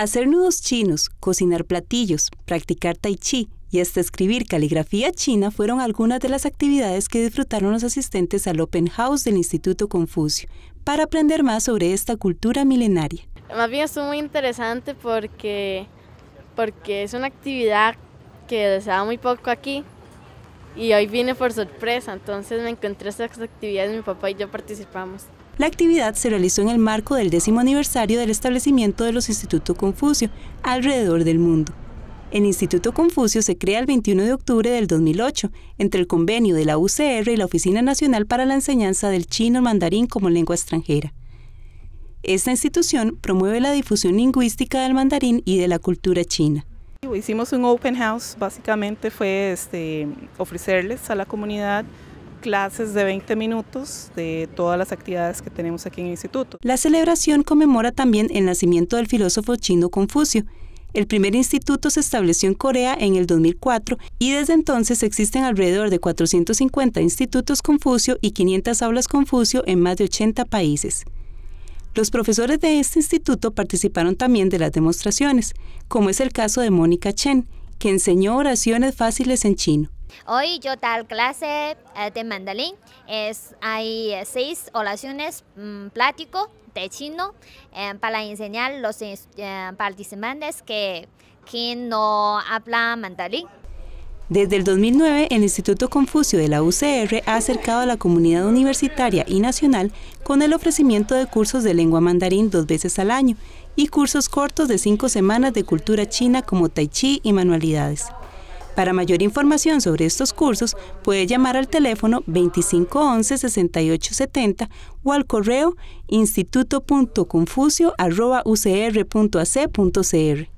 Hacer nudos chinos, cocinar platillos, practicar tai chi y hasta escribir caligrafía china fueron algunas de las actividades que disfrutaron los asistentes al Open House del Instituto Confucio para aprender más sobre esta cultura milenaria. Más bien estuvo muy interesante porque, porque es una actividad que deseaba muy poco aquí y hoy vine por sorpresa, entonces me encontré estas actividades, mi papá y yo participamos. La actividad se realizó en el marco del décimo aniversario del establecimiento de los Institutos Confucio alrededor del mundo. El Instituto Confucio se crea el 21 de octubre del 2008 entre el convenio de la UCR y la Oficina Nacional para la Enseñanza del Chino Mandarín como Lengua Extranjera. Esta institución promueve la difusión lingüística del mandarín y de la cultura china. Hicimos un open house, básicamente fue este, ofrecerles a la comunidad clases de 20 minutos de todas las actividades que tenemos aquí en el instituto. La celebración conmemora también el nacimiento del filósofo chino Confucio. El primer instituto se estableció en Corea en el 2004 y desde entonces existen alrededor de 450 institutos Confucio y 500 aulas Confucio en más de 80 países. Los profesores de este instituto participaron también de las demostraciones, como es el caso de Mónica Chen, que enseñó oraciones fáciles en chino. Hoy yo tal clase eh, de mandarín. Es, hay seis oraciones mmm, de chino eh, para enseñar los eh, participantes que, que no habla mandarín. Desde el 2009, el Instituto Confucio de la UCR ha acercado a la comunidad universitaria y nacional con el ofrecimiento de cursos de lengua mandarín dos veces al año y cursos cortos de cinco semanas de cultura china como tai chi y manualidades. Para mayor información sobre estos cursos, puede llamar al teléfono 2511-6870 o al correo instituto.confucio.ucr.ac.cr.